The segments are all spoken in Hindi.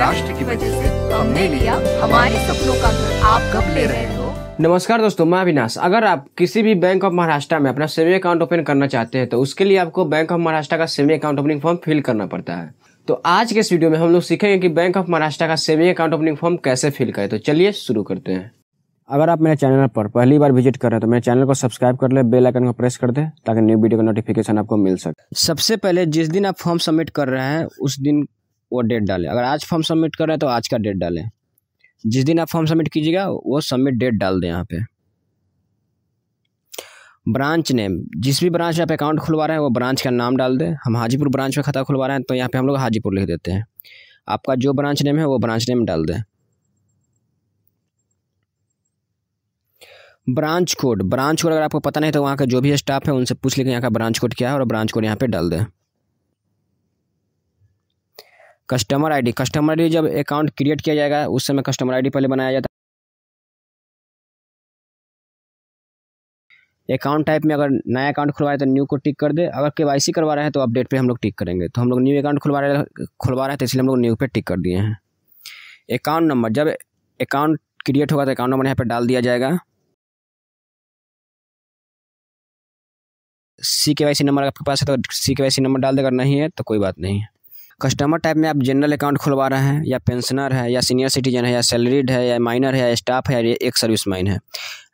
महाराष्ट्र की वजह से हमने लिया हमारे सपनों का घर आप कब ले रहे हो नमस्कार दोस्तों मैं अविनाश अगर आप किसी भी बैंक ऑफ महाराष्ट्र में अपना सेविंग अकाउंट ओपन करना चाहते हैं तो उसके लिए आपको बैंक ऑफ महाराष्ट्र का saving account opening form fill करना पड़ता है तो आज के इस वीडियो में हम लोग सीखेंगे कि बैंक ऑफ महाराष्ट्र का सेविंग अकाउंट ओपनिंग फॉर्म कैसे फिल करें तो चलिए शुरू करते हैं अगर आप मेरे चैनल पर पहली बार विजिट कर रहे हैं तो मेरे चैनल को सब्सक्राइब कर ले बेल आइकन को प्रेस कर दे ताकि न्यू वीडियो का नोटिफिकेशन आपको मिल सके सबसे पहले जिस दिन आप फॉर्म सबमिट कर रहे हैं उस दिन वो डेट डालें अगर आज फॉर्म सबमिट कर रहे हैं तो आज का डेट डालें जिस दिन आप फॉर्म सबमिट कीजिएगा वो सबमिट डेट डाल दें यहाँ पे ब्रांच नेम जिस भी ब्रांच में आप अकाउंट खुलवा रहे हैं वो ब्रांच का नाम डाल दें हम हाजीपुर ब्रांच में खाता खुलवा रहे हैं तो यहाँ पे हम लोग हाजीपुर लिख देते हैं आपका जो ब्रांच नेम है वो ब्रांच नेम डाल दें ब्रांच कोड ब्रांच कोड अगर आपको पता नहीं तो वहाँ का जो भी स्टाफ है उनसे पूछ लेंगे यहाँ का ब्रांच कोड क्या है और ब्रांच कोड यहाँ पे डाल दें कस्टमर आईडी कस्टमर आईडी जब अकाउंट क्रिएट किया जाएगा उस समय कस्टमर आईडी पहले बनाया जाता है अकाउंट टाइप में अगर नया अकाउंट खुलवा रहे तो न्यू को टिक कर दे अगर के करवा रहे हैं तो अपडेट पे हम लोग टिक करेंगे तो हम लोग न्यू अकाउंट खुलवा रहे खुलवा रहे हैं तो इसलिए हम लोग न्यू पे टिक कर दिए हैं अकाउंट नंबर जब अकाउंट क्रिएट होगा तो अकाउंट नंबर यहाँ पर डाल दिया जाएगा सी के वाई सी नंबर आपके पास है तो सी के वाई सी नंबर डाल दे अगर नहीं है तो कोई बात नहीं है कस्टमर टाइप में आप जनरल अकाउंट खुलवा रहे हैं या पेंशनर है या सीनियर सिटीजन है या सैलरीड है या माइनर है या स्टाफ है या एक सर्विस मैन है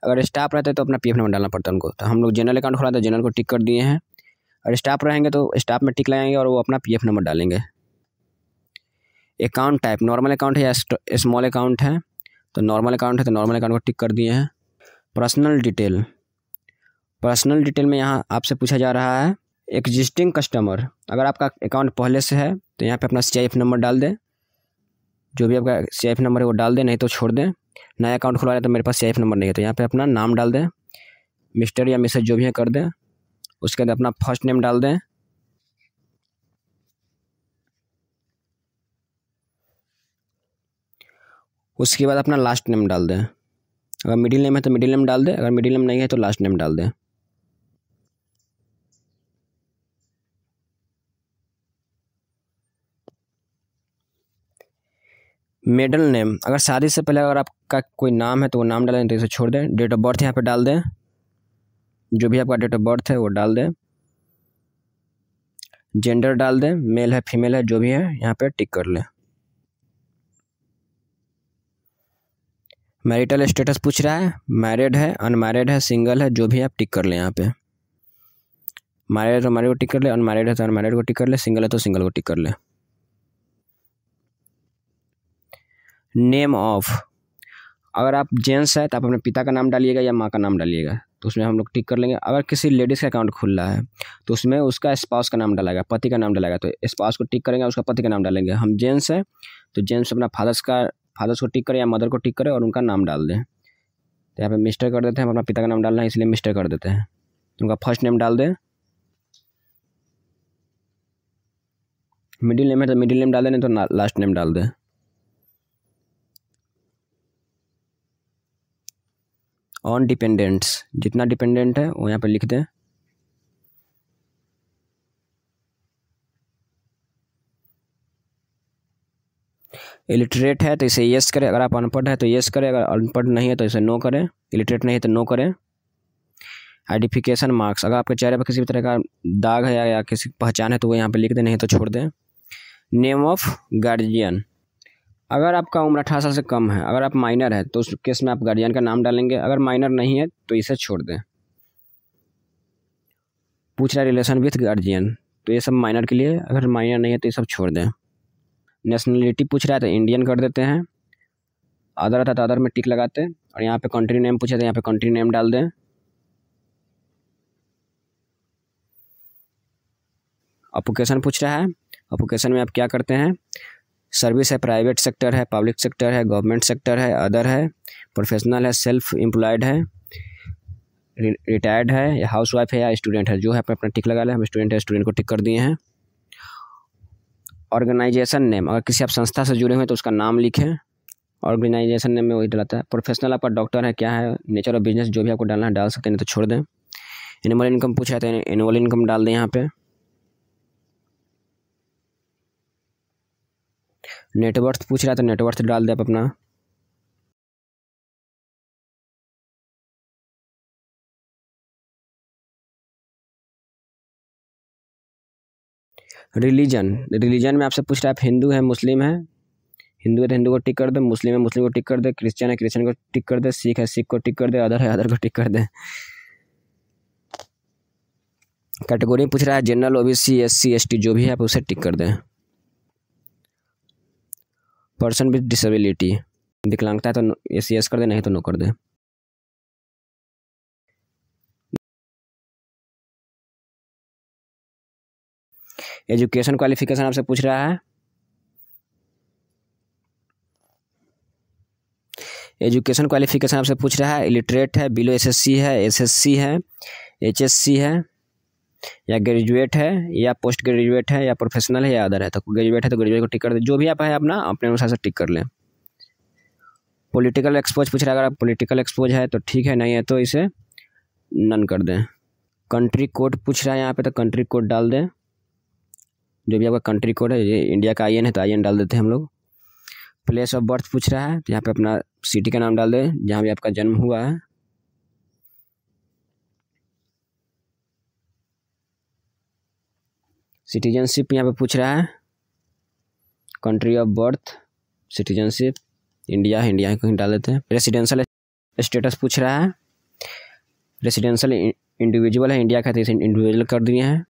अगर स्टाफ रहते तो अपना पी नंबर डालना पड़ता है उनको तो हम लोग जनरल अकाउंट खुला जनरल को टिक कर दिए हैं और स्टाफ रहेंगे तो स्टाफ में टिक लगाएंगे और वो अपना पी नंबर डालेंगे अकाउंट टाइप नॉर्मल अकाउंट है या स्मॉल अकाउंट है तो नॉर्मल अकाउंट है तो नॉर्मल अकाउंट को टिक कर दिए हैं पर्सनल डिटेल पर्सनल डिटेल में यहाँ आपसे पूछा जा रहा है एग्जिस्टिंग कस्टमर अगर आपका अकाउंट पहले से है तो यहाँ पे अपना सी नंबर डाल दें जो भी आपका सी नंबर है वो डाल दें नहीं तो छोड़ दें नया अकाउंट खुलवा रहे तो मेरे पास सी नंबर नहीं है तो यहाँ पर अपना नाम डाल दें मिस्टर या मिसेज जो भी है कर दें उसके बाद अपना फर्स्ट नेम डाल दें उसके बाद अपना लास्ट नेम डाल दें अगर मिडिल नेम है तो मिडिल नेम डाल दें अगर मिडिल नेम नहीं है तो लास्ट नेम डाल दें मेडल नेम अगर शादी से पहले अगर आपका कोई नाम है तो वो नाम डालें तो इसे छोड़ दें डेट ऑफ बर्थ यहाँ पे डाल दें जो भी आपका डेट ऑफ बर्थ है वो डाल दें जेंडर डाल दें मेल है फीमेल है जो भी है यहाँ पे टिक कर लें मैरिटल स्टेटस पूछ रहा है मैरिड है अनमैरिड है सिंगल है जो भी आप टिक कर लें यहाँ पे मैरिड है तो मैरिड को टिक कर ले अनमैरिड है तो अनमैरिड को टिक कर ले सिंगल है तो सिंगल को टिक कर लें नेम ऑफ अगर आप जेंट्स हैं तो आप अपने पिता का नाम डालिएगा या माँ का नाम डालिएगा तो उसमें हम लोग टिक कर लेंगे अगर किसी लेडीज़ का अकाउंट खुल रहा है तो उसमें उसका स्पाउस का नाम डालेगा पति का नाम डालेगा तो स्पाउस को टिक करेंगे उसका पति का नाम डालेंगे हम जेंट्स हैं तो जेंट्स अपना फादर्स का फादर्स को टिक करें या मदर को टिक करें और उनका नाम डाल दें तो यहाँ पर मिस्टर कर देते हैं हम अपना पिता का नाम डालना है इसलिए मिस्टर कर देते हैं तो उनका फर्स्ट नेम डाल दें मिडिल नेम है तो मिडिल नेम डाल दें नहीं तो लास्ट नेम डाल दें ऑन डिपेंडेंट्स जितना डिपेंडेंट है वो यहाँ पर लिख दें इलिटरेट है तो इसे यस करें अगर आप अनपढ़ है तो येस करें अगर अनपढ़ नहीं है तो इसे नो करें इलिटरेट नहीं है तो नो करें आइडेंटिफिकेशन मार्क्स अगर आपके चेहरे पर किसी भी तरह का दाग है या, या किसी पहचान है तो वो यहाँ पर लिख दें नहीं तो छोड़ दें नेम ऑफ गार्जियन अगर आपका उम्र अठारह साल से कम है अगर आप माइनर है तो उस केस में आप गार्जियन का नाम डालेंगे अगर माइनर नहीं है तो इसे छोड़ दें पूछ रहा है रिलेशन विथ गार्जियन तो ये सब माइनर के लिए अगर माइनर नहीं है तो ये सब छोड़ दें नेशनलिटी पूछ रहा है तो इंडियन कर देते हैं अदर था तो अदर में टिक लगाते हैं और यहाँ पे कंट्री नेम पूछे तो यहाँ पे कंट्री नेम डाल दें अपोकेशन पूछ रहा है अपोकेशन में आप क्या करते हैं सर्विस है प्राइवेट सेक्टर है पब्लिक सेक्टर है गवर्नमेंट सेक्टर है अदर है प्रोफेशनल है सेल्फ एम्प्लॉयड है रिटायर्ड है या हाउस वाइफ है या स्टूडेंट है जो है अपना टिक लगा लें हम स्टूडेंट है स्टूडेंट को टिक कर दिए हैं ऑर्गेनाइजेशन नेम अगर किसी आप संस्था से जुड़े हुए तो उसका नाम लिखें ऑर्गेनाइजेशन नेम में वही डालता है प्रोफेशनल आपका डॉक्टर है क्या है नेचर ऑफ बिजनेस जो भी आपको डालना है डाल सकते हैं तो छोड़ दें एनुअल इनकम पूछा है तो एनुअल इनकम डाल दें यहाँ पर नेटवर्थ पूछ रहा है तो नेटवर्थ डाल दे आप अपना रिलीजन रिलीजन में आपसे पूछ रहा है आप हिंदू है मुस्लिम है हिंदू है तो हिंदू को टिक कर दे मुस्लिम है मुस्लिम को टिक कर दे क्रिश्चियन है क्रिश्चियन को टिक कर दे सिख है सिख को टिक कर दे अदर है अदर को टिक कर दे कैटेगरी पूछ रहा है जनरल ओबीसी एससी एसटी जो भी है आप उसे टिक कर दें पर्सन विद डिसेबिलिटी विकलांगता है तो यस यस कर दे नहीं तो नो कर दे एजुकेशन क्वालिफिकेशन आपसे पूछ रहा है एजुकेशन क्वालिफिकेशन आपसे पूछ रहा है इलिटरेट है बिलो एसएससी है एसएससी है एचएससी है या ग्रेजुएट है या पोस्ट ग्रेजुएट है या प्रोफेशनल है या अदर है तो ग्रेजुएट है तो ग्रेजुएट को टिक कर दे जो भी आप है अपना अपने अनुसार से टिक कर लें पॉलिटिकल एक्सपोज पूछ रहा है अगर आप पॉलिटिकल एक्सपोज है तो ठीक है नहीं है तो इसे नन कर दें कंट्री कोड पूछ रहा है यहाँ पे तो कंट्री कोड डाल दें जो भी आपका कंट्री कोड है ये इंडिया का आई है तो आई डाल देते हैं हम लोग प्लेस ऑफ बर्थ पूछ रहा है तो यहाँ पे अपना सिटी का नाम डाल दें जहाँ भी आपका जन्म हुआ है सिटीजनशिप यहाँ पे पूछ रहा है country of birth citizenship India India कहीं डाल देते हैं रेसिडेंशल स्टेटस पूछ रहा है रेसिडेंशल इंडिविजुअल है इंडिया का तो इसे इंडिविजुअल कर दिए हैं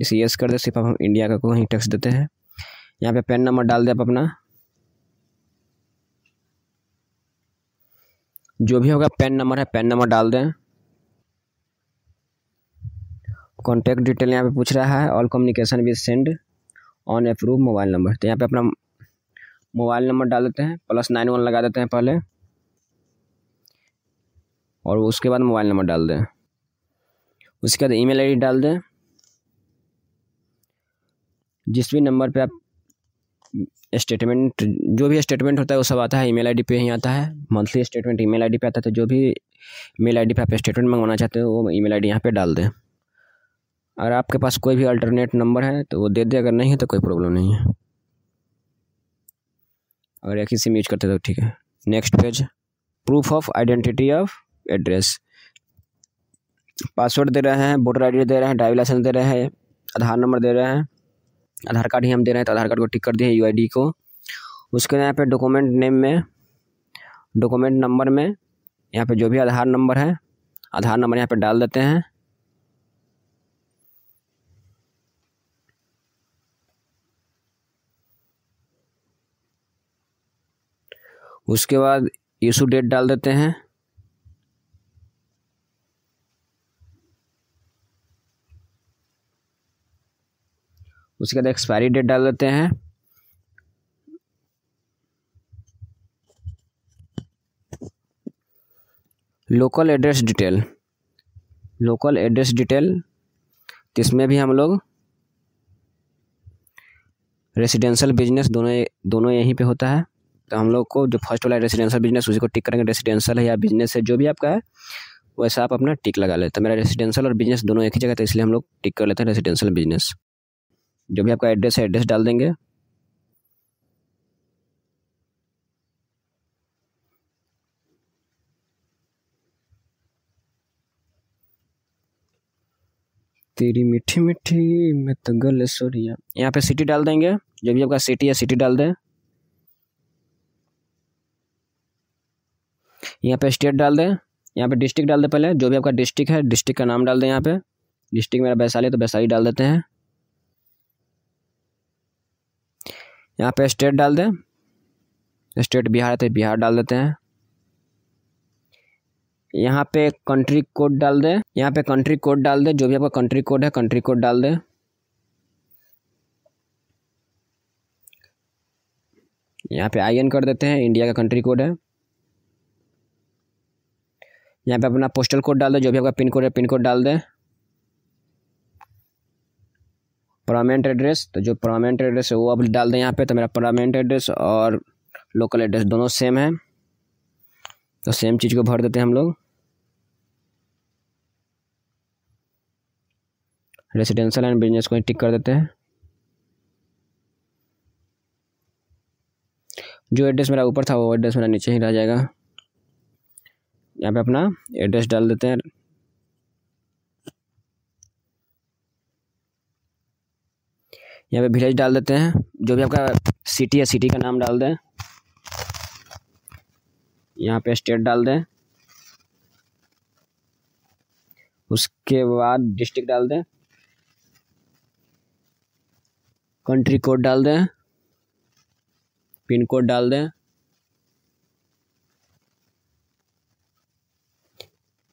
इसे यस कर दे सिर्फ हम इंडिया का को ही टैक्स देते हैं यहाँ पे पेन नंबर डाल दे आप अपना जो भी होगा पेन नंबर है पेन नंबर डाल दें कॉन्टैक्ट डिटेल यहाँ पे पूछ रहा है all communication with send on approve mobile number तो यहाँ पे अपना मोबाइल नंबर डाल देते हैं प्लस नाइन वन लगा देते हैं पहले और उसके बाद मोबाइल नंबर डाल दें उसके बाद ईमेल आईडी डाल दें जिस भी नंबर पे आप स्टेटमेंट जो भी स्टेटमेंट होता है वो सब आता है ईमेल आईडी पे ही आता है मंथली स्टेटमेंट ईमेल आईडी पे आता है तो जो भी मेल आईडी पे आप स्टेटमेंट मंगवाना चाहते हो वो ईमेल आईडी यहाँ पर डाल दें अगर आपके पास कोई भी अल्टरनेट नंबर है तो वो दे दे अगर नहीं है तो कोई प्रॉब्लम नहीं है अगर एक ही सिम यूज करते तो ठीक है next page proof of identity of address password दे रहे हैं वोटर आई दे रहे हैं ड्राइविंग लाइसेंस दे रहे हैं आधार नंबर दे रहे हैं आधार कार्ड ही हम दे रहे हैं तो आधार कार्ड को टिक कर दिए यू को उसके यहाँ पे डॉक्यूमेंट नेम में डॉक्यूमेंट नंबर में यहाँ पे जो भी आधार नंबर है आधार नंबर यहाँ पे डाल देते हैं उसके बाद इशू डेट डाल देते हैं उसके बाद एक्सपायरी डेट डाल देते हैं local address detail local address detail इसमें भी हम लोग रेसिडेंशियल बिजनेस दोनों दोनों यहीं पे होता है तो हम लोग को जो फर्स्ट वाला रेसिडेंशियल बिजनेस उसी को टिक करेंगे रेसिडेंशियल है या बिजनेस है जो भी आपका है वैसा आप अपना टिक लगा लेते हैं तो मेरा रेसिडेंशियल और बिजनेस दोनों एक ही जगह था तो इसलिए हम लोग टिक कर लेते हैं रेसिडेंशियल बिजनेस जो भी आपका एड्रेस है एड्रेस डाल देंगे तेरी मीठी मीठी मैं तो गल सोरिया यहाँ पे सिटी डाल देंगे जो भी आपका सिटी है सिटी डाल दें यहाँ पे स्टेट डाल दें यहाँ पे डिस्ट्रिक्ट डाल दें पहले जो भी आपका डिस्ट्रिक्ट है डिस्ट्रिक्ट का नाम डाल दें यहाँ पे डिस्ट्रिक्ट मेरा वैशाली तो वैशाली डाल देते हैं यहाँ पे स्टेट डाल दें स्टेट बिहार है तो बिहार डाल देते हैं यहाँ पे कंट्री कोड डाल दें यहाँ पे कंट्री कोड डाल दें जो भी आपका कंट्री कोड है कंट्री कोड डाल दें यहाँ पे आई एन कर देते हैं इंडिया का कंट्री कोड है यहाँ पे अपना पोस्टल कोड डाल दो जो भी आपका पिन कोड है पिन कोड डाल दें परमानेंट एड्रेस तो जो परमानेंट एड्रेस है वो आप डाल दें यहाँ पे तो मेरा परमानेंट एड्रेस और लोकल एड्रेस दोनों सेम है तो सेम चीज़ को भर देते हैं हम लोग रेसिडेंशियल एंड बिजनेस को टिक कर देते हैं जो एड्रेस मेरा ऊपर था वो एड्रेस मेरा नीचे ही रह जाएगा यहाँ पे अपना एड्रेस डाल देते हैं यहाँ पे विलेज डाल देते हैं जो भी आपका सिटी है सिटी का नाम डाल दें यहाँ पे स्टेट डाल दें उसके बाद डिस्ट्रिक्ट डाल दें कंट्री कोड डाल दें पिन कोड डाल दें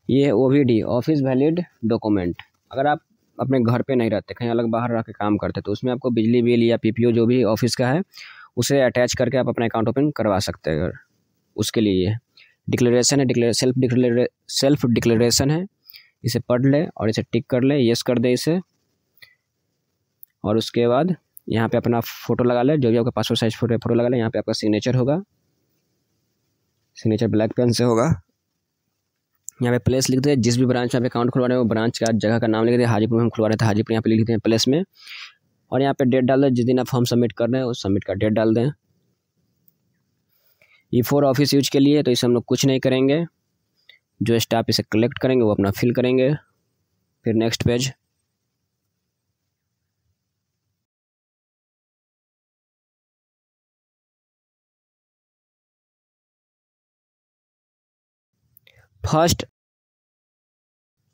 ये है O V D office valid document अगर आप अपने घर पे नहीं रहते कहीं अलग बाहर रह के काम करते तो उसमें आपको बिजली बिल या पीपीओ जो भी ऑफिस का है उसे अटैच करके आप अपना अकाउंट ओपन करवा सकते हैं अगर उसके लिए डिक्लेरेशन है declare self declare self declaration है इसे पढ़ ले और इसे टिक कर ले येस कर दे इसे और उसके बाद यहाँ पे अपना फ़ोटो लगा ले जो भी आपका पासपोर्ट साइज फोटो फोटो लगा ले यहाँ पे आपका सिग्नेचर होगा सिग्नेचर ब्लैक पेन से होगा यहाँ पे प्लेस लिख दे जिस भी ब्रांच में आप अकाउंट खुलवा रहे हो ब्रांच का जगह का नाम लिख दे हाजीपुर में हम खुलवा रहे थे हाजीपुर यहाँ पे लिख दें प्लेस में और यहाँ पे डेट डाल दें जिस दिन आप फॉर्म सबमिट कर रहे हैं उस सबमिट का डेट डाल दें ई फोर ऑफिस यूज के लिए तो इसे हम लोग कुछ नहीं करेंगे जो स्टाफ इसे कलेक्ट करेंगे वो अपना फिल करेंगे फिर next page first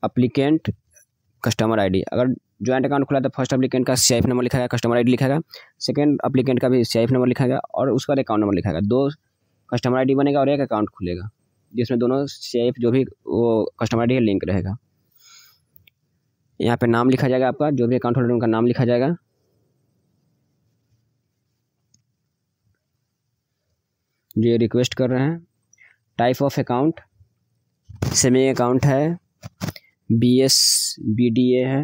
applicant customer ID अगर ज्वाइंट अकाउंट खुला तो फर्स्ट अप्लीकेंट का सी नंबर लिखा गया कस्टमर आईडी लिखा गया सेकंड अप्लीकेंट का भी सी नंबर लिखा गया और उसका अकाउंट नंबर लिखा गया दो कस्टमर आईडी बनेगा और एक अकाउंट खुलेगा जिसमें दोनों सी जो भी वो कस्टमर आईडी लिंक रहेगा यहाँ पे नाम लिखा जाएगा आपका जो भी अकाउंट होल्डर उनका नाम लिखा जाएगा जो ये रिक्वेस्ट कर रहे हैं type of account semi account है B S B D A है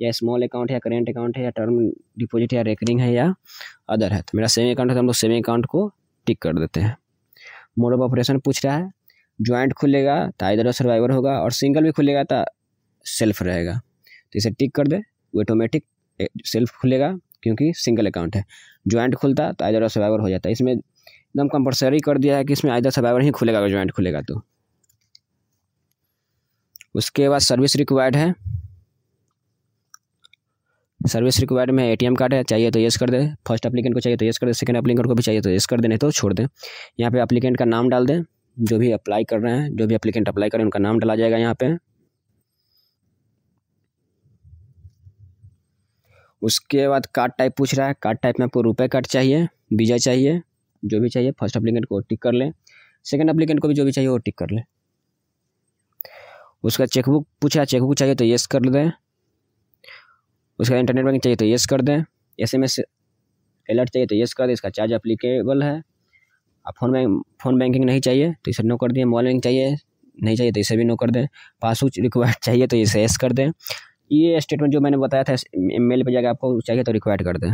या स्मॉल अकाउंट है या करेंट अकाउंट है या टर्म डिपॉजिट या रेकरिंग है या अदर है तो मेरा सेविंग अकाउंट है तो हम लोग सेविंग अकाउंट को टिक कर देते हैं मोड ऑफ ऑपरेशन पूछ रहा है ज्वाइंट खुलेगा तो आइदर सर्वाइवर तो होगा और सिंगल भी खुलेगा तो सेल्फ रहेगा तो इसे टिक कर दे वो ऑटोमेटिक सेल्फ खुलेगा क्योंकि सिंगल अकाउंट है ज्वाइंट खुलता तो आइदर सर्वाइवर तो हो जाता है इसमें एकदम कंपलसरी कर दिया है कि इसमें आइदर सर्वाइवर ही खुलेगा अगर ज्वाइंट खुलेगा तो उसके बाद सर्विस रिक्वायर्ड है सर्विस रिक्वायर्ड में एटीएम कार्ड है चाहिए तो यस कर दे फर्स्ट अप्लीकेंट को चाहिए तो यस कर दे सेकंड एप्लीकेंट को भी चाहिए तो यस कर दे नहीं तो छोड़ दें यहाँ पे अप्लीकेंट का नाम डाल दें जो भी अप्लाई कर रहे हैं जो भी अप्लीकेंट अप्लाई करें उनका नाम डाला जाएगा यहाँ पर उसके बाद कार्ड टाइप पूछ रहा है कार्ड टाइप में आपको रुपये कार्ड चाहिए वीज़ा चाहिए जो भी चाहिए फर्स्ट अप्लीकेंट को टिक कर लें सेकेंड अप्लीकेंट को भी जो भी चाहिए वो टिक कर लें उसका चेकबुक पूछा चेकबुक चाहिए तो येस कर दें उसका इंटरनेट बैंकिंग चाहिए तो येस कर दें एस एम एस अलर्ट चाहिए तो येस कर दें इसका चार्ज अप्लीकेबल है आप फोन बैंक फ़ोन बैंकिंग नहीं चाहिए तो इसे नो कर दिए मोबाइल बैंकिंग चाहिए नहीं चाहिए तो इसे भी नो कर दें पासबुक रिक्वायर्ड चाहिए तो इसे यस कर दें ये स्टेटमेंट जो मैंने बताया था मेल पर जाकर आपको चाहिए तो रिक्वायर्ड कर दें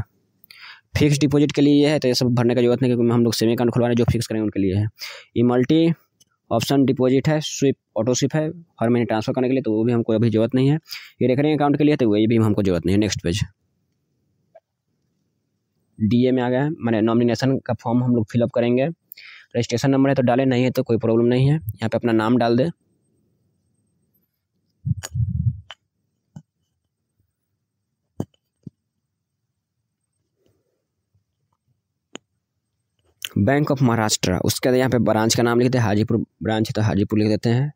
फिक्स डिपॉजिट के लिए है तो ये सब भरने का जरूरत नहीं क्योंकि हम लोग सेविंग अकाउंट खुलवाने जो फिक्स करेंगे उनके लिए है ये मल्टी ऑप्शन डिपॉजिट है स्विप ऑटो स्विप है हर महीने ट्रांसफर करने के लिए तो वो भी हमको अभी ज़रूरत नहीं है ये रेकरिंग अकाउंट के लिए तो वही भी हमको ज़रूरत नहीं है नेक्स्ट पेज डी में आ गया है मैंने नॉमिनेशन का फॉर्म हम लोग फिलअप करेंगे रजिस्ट्रेशन नंबर है तो डाले नहीं है तो कोई प्रॉब्लम नहीं है यहाँ पर अपना नाम डाल दें बैंक ऑफ महाराष्ट्र उसके बाद यहाँ पे ब्रांच का नाम लिख देते हैं हाजीपुर ब्रांच है तो हाजीपुर लिख देते हैं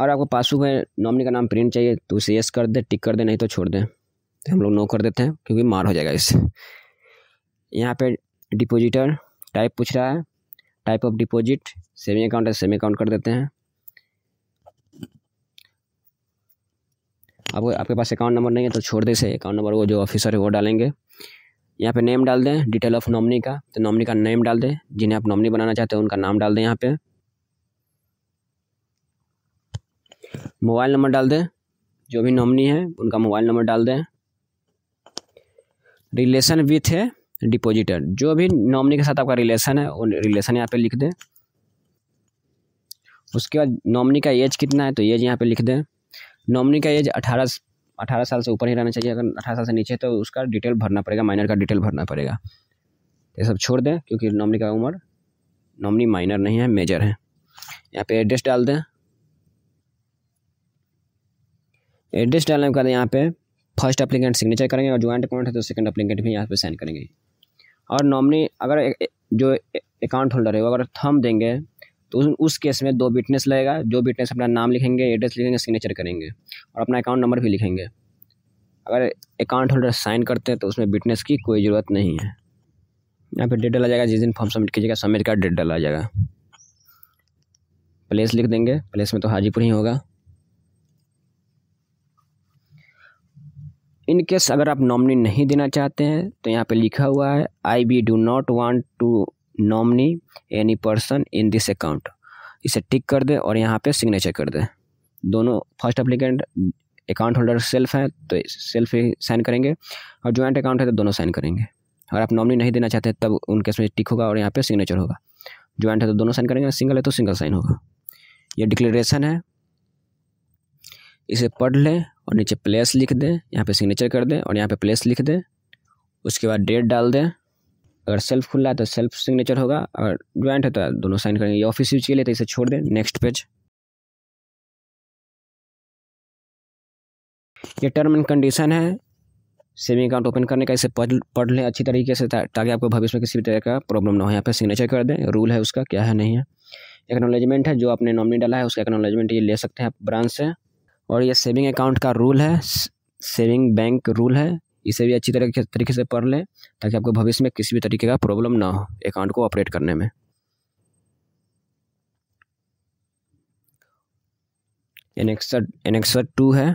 और आपको पासबुक में नॉमिनी का नाम प्रिंट चाहिए तो उसे यस कर दे टिक कर दे नहीं तो छोड़ दें तो हम लोग नो कर देते हैं क्योंकि मार हो जाएगा इससे यहाँ पे डिपोजिटर टाइप पूछ रहा है type of deposit saving account है सेविंग अकाउंट कर देते हैं आपको आपके पास अकाउंट नंबर नहीं है तो छोड़ दे से अकाउंट नंबर वो जो ऑफिसर है वो डालेंगे यहाँ पे नेम डाल दें डिटेल ऑफ नॉमनी का तो नॉमनी का नेम डाल दें जिन्हें आप नॉमनी बनाना चाहते हैं उनका नाम डाल दें यहाँ पे मोबाइल नंबर डाल दें जो भी नॉमनी है उनका मोबाइल नंबर डाल दें रिलेशन विथ है डिपोजिटर जो भी नॉमनी के साथ आपका रिलेशन है वो रिलेशन यहाँ पे लिख दें उसके बाद नॉमनी का एज कितना है तो एज यहाँ पे लिख दें नॉमनी का एज अठारह अठारह साल से ऊपर ही रहना चाहिए अगर अठारह साल से नीचे तो उसका डिटेल भरना पड़ेगा माइनर का डिटेल भरना पड़ेगा ये सब छोड़ दें क्योंकि नॉमनी का उम्र नॉमनी माइनर नहीं है मेजर है यहाँ पे एड्रेस डाल दें एड्रेस डालने के बाद यहाँ पे फर्स्ट अप्लीकेंट सिग्नेचर करेंगे और ज्वाइंट अकाउंट है तो सेकंड अप्लीकेंट भी यहाँ पे साइन करेंगे और नॉमनी अगर जो अकाउंट होल्डर है वो अगर थम देंगे तो उस केस में दो विटनेस लगेगा जो विटनेस अपना नाम लिखेंगे एड्रेस लिखेंगे सिग्नेचर करेंगे और अपना अकाउंट नंबर भी लिखेंगे अगर अकाउंट होल्डर साइन करते हैं तो उसमें विटनेस की कोई ज़रूरत नहीं है यहाँ पर डेट डाला जाएगा जिस दिन फॉर्म सबमिट कीजिएगा सबमिट का डेट डाला जाएगा प्लेस लिख देंगे प्लेस में तो हाजीपुर ही होगा इन केस अगर आप नॉमिनी नहीं देना चाहते हैं तो यहाँ पे लिखा हुआ है I we do not want to nominee any person in this account इसे टिक कर दें और यहाँ पे सिग्नेचर कर दें दोनों first applicant account holder self है तो सेल्फ ही साइन करेंगे और ज्वाइंट अकाउंट है तो दोनों साइन करेंगे अगर आप नॉमनी नहीं देना चाहते तब उनके इसमें टिक होगा और यहाँ पे सिग्नेचर होगा ज्वाइंट है तो दोनों साइन करेंगे सिंगल है तो सिंगल साइन होगा ये डिक्लेरेशन है इसे पढ़ लें और नीचे प्लेस लिख दें यहाँ पे सिग्नेचर कर दें और यहाँ पे प्लेस लिख दें उसके बाद डेट डाल दें अगर सेल्फ खुल रहा है तो सेल्फ सिग्नेचर होगा और ज्वाइंट है तो दोनों साइन करेंगे ये ऑफिस यूज के लिए तो इसे छोड़ दें नेक्स्ट पेज ये टर्म एंड कंडीशन है सेविंग अकाउंट ओपन करने का इसे पढ़ पढ़ लें अच्छी तरीके से ता, ताकि आपको भविष्य में किसी भी तरह का प्रॉब्लम ना हो यहाँ पे सिग्नेचर कर दें रूल है उसका क्या है नहीं है एक्नोलॉजमेंट है जो आपने नॉमिनी डाला है उसका एक्नोलॉजमेंट ये ले सकते हैं आप ब्रांच से और ये सेविंग अकाउंट का रूल है सेविंग बैंक रूल है इसे भी अच्छी तरह तरीके से पढ़ लें ताकि आपको भविष्य में किसी भी तरीके का प्रॉब्लम ना हो अकाउंट को ऑपरेट करने में एनेक्सर एनेक्सर टू है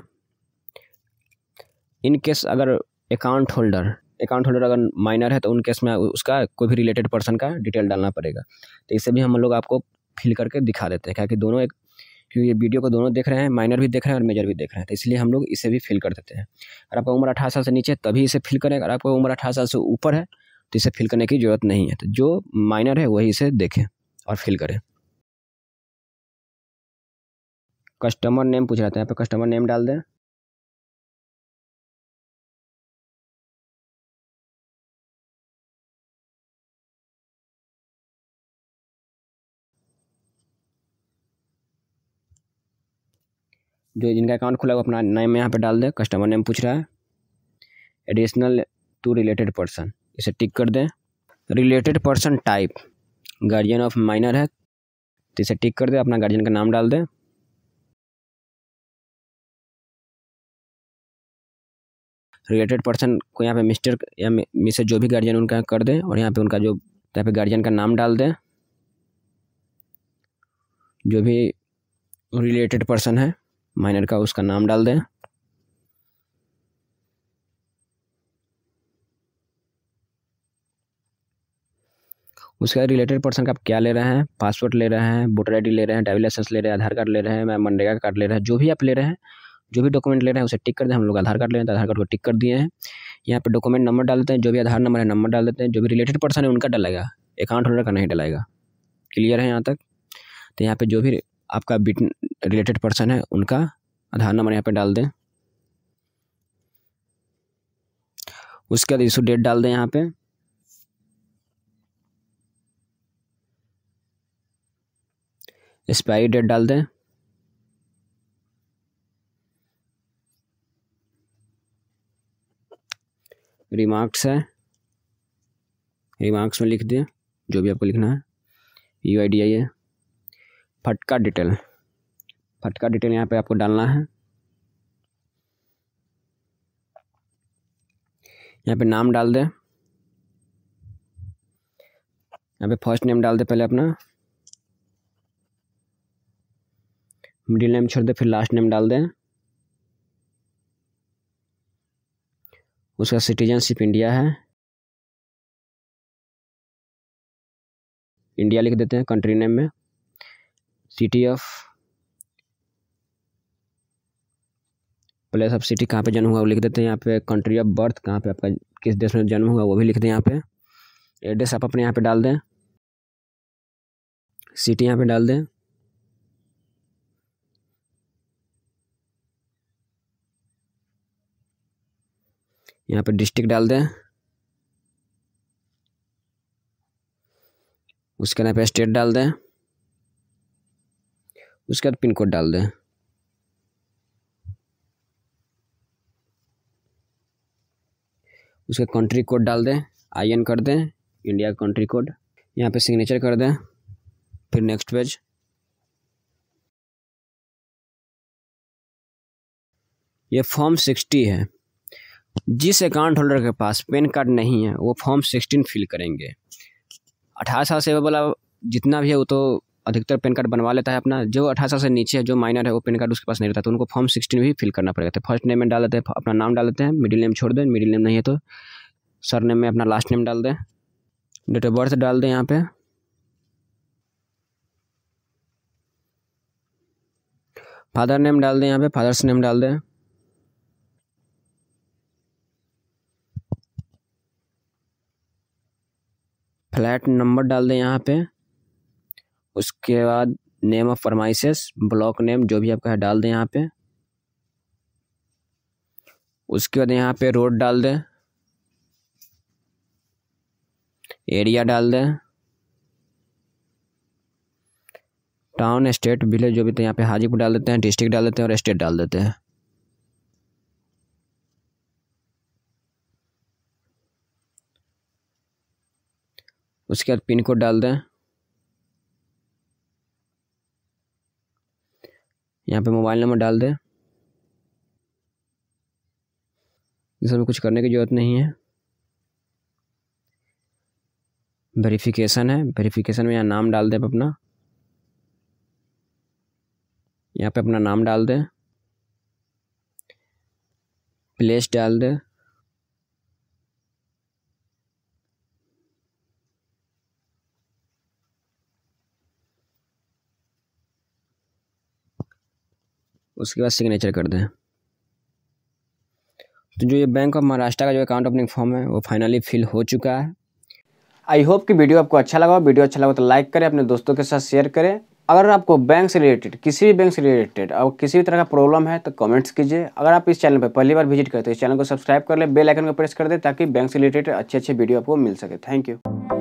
इन केस अगर अकाउंट होल्डर अकाउंट होल्डर अगर माइनर है तो उन केस में उसका कोई भी रिलेटेड पर्सन का डिटेल डालना पड़ेगा तो इसे भी हम लोग आपको फिल करके दिखा देते हैं क्या कि दोनों एक क्योंकि ये वीडियो को दोनों देख रहे हैं माइनर भी देख रहे हैं और मेजर भी देख रहे हैं तो इसलिए हम लोग इसे भी फिल कर देते हैं अगर आपका उम्र अठारह साल से नीचे तभी इसे फिल करें अगर आपका उम्र अठारह साल से ऊपर है तो इसे फिल करने की ज़रूरत नहीं है तो जो माइनर है वही इसे देखें और फिल करें कस्टमर नेम पूछ रहे हैं यहाँ पर कस्टमर नेम डाल दें जो जिनका अकाउंट खुला हुआ अपना नेम यहाँ पर डाल दें कस्टमर नेम पूछ रहा है एडिशनल टू रिलेटेड पर्सन इसे टिक कर दें related person type guardian of minor है तो इसे टिक कर दें अपना गार्जियन का नाम डाल दें रिलेटेड पर्सन को यहाँ पे मिस्टर या मिसेज जो भी गार्जियन उनका कर दें और यहाँ पे उनका जो यहाँ पे गार्जियन का नाम डाल दें जो भी रिलेटेड पर्सन है माइनर का उसका नाम डाल दें उसके बाद रिलेटेड पर्सन का आप क्या ले रहे हैं पासवर्ड ले रहे हैं वोटर आई ले रहे हैं ड्राइविंग लाइसेंस ले रहे हैं आधार कार्ड ले रहे हैं मैं मनरेगा कार्ड ले रहे हैं जो भी आप ले रहे हैं जो भी डॉक्यूमेंट ले रहे हैं उसे टिक कर दें हम लोग आधार कार्ड ले रहे हैं तो आधार कार्ड को टिक कर दिए हैं यहाँ पर डॉक्यूमेंट नंबर डाल देते हैं जो भी आधार नंबर है नंबर डाल देते हैं जो भी रिलेटेड पर्सन है उनका डलेगा अकाउंट होल्डर का नहीं डलेगा क्लियर है यहाँ तक तो यहाँ पर जो भी आपका बिट रिलेटेड पर्सन है उनका आधार नंबर यहाँ पे डाल दें उसके बाद इशू डेट डाल दें यहाँ पे एक्सपायरी डेट डाल दें रिमार्क्स है रिमार्क्स में लिख दें जो भी आपको लिखना है यू आई डी आई है फटका डिटेल फटका डिटेल यहाँ पे आपको डालना है यहाँ पे नाम डाल दें यहाँ पे फर्स्ट नेम डाल दे पहले अपना मिडिल नेम छोड़ दे फिर लास्ट नेम डाल दें उसका सिटीजनशिप इंडिया है इंडिया लिख देते हैं कंट्री नेम में city of place of city कहाँ पे जन्म हुआ वो लिख देते हैं यहाँ पे कंट्री ऑफ बर्थ कहाँ पे आपका किस देश में जन्म हुआ वो भी लिख दें यहाँ पे एड्रेस आप अपने यहाँ पे डाल दें सिटी यहाँ पे डाल दें यहाँ पे डिस्ट्रिक्ट डाल दें उसके यहाँ पे स्टेट डाल दें उसके बाद पिन कोड डाल दें उसका कंट्री कोड डाल दें आई एन कर दें इंडिया कंट्री कोड यहाँ पे सिग्नेचर कर दें फिर नेक्स्ट पेज ये फॉर्म सिक्सटी है जिस अकाउंट होल्डर के पास पेन कार्ड नहीं है वो फॉर्म सिक्सटीन फिल करेंगे अठारह साल से वाला जितना भी है वो तो अधिकतर पेन कार्ड बनवा लेता है अपना जो अठारह साल से नीचे है जो माइनर है वो पेन कार्ड उसके पास नहीं रहता तो उनको फॉर्म सिक्सटीन भी फिल करना पड़ेगा था तो फर्स्ट नेम में डाल देते हैं अपना नाम डाल देते हैं मिडिल नेम छोड़ दें मिडिल नेम नहीं है तो सर नेम में अपना लास्ट नेम डाल दें डेट ऑफ बर्थ डाल दें यहाँ पे फादर नेम डाल दें यहाँ पे फादर्स नेम डाल दें फ्लैट नंबर डाल दें यहाँ पे उसके बाद name of premises block name जो भी आपका है डाल दें यहाँ पे उसके बाद यहाँ पे रोड डाल दें एरिया डाल दें टाउन स्टेट विलेज जो भी तो यहाँ पे हाजीपुर डाल देते हैं डिस्ट्रिक्ट डाल देते हैं और स्टेट डाल देते हैं उसके बाद पिन कोड डाल दें यहाँ पे मोबाइल नंबर डाल दें जिसमें कुछ करने की ज़रूरत नहीं है वेरिफिकेशन है वेरिफिकेशन में यहाँ नाम डाल दें अपना यहाँ पे अपना नाम डाल दें प्लेस डाल दें उसके बाद सिग्नेचर कर दें तो जो ये बैंक ऑफ महाराष्ट्र का जो अकाउंट ओपनिंग फॉर्म है वो फाइनली फिल हो चुका है आई होप कि वीडियो आपको अच्छा लगा वीडियो अच्छा लगा तो लाइक करें अपने दोस्तों के साथ शेयर करें अगर आपको बैंक से रिलेटेड किसी भी बैंक से रिलेटेड और किसी भी तरह का प्रॉब्लम है तो कमेंट्स कीजिए अगर आप इस चैनल पर पहली बार विजिट करते हैं इस चैनल को सब्सक्राइब कर ले बेल आइकन को प्रेस कर दें ताकि बैंक से रिलेटेड अच्छे अच्छे वीडियो आपको मिल सके थैंक यू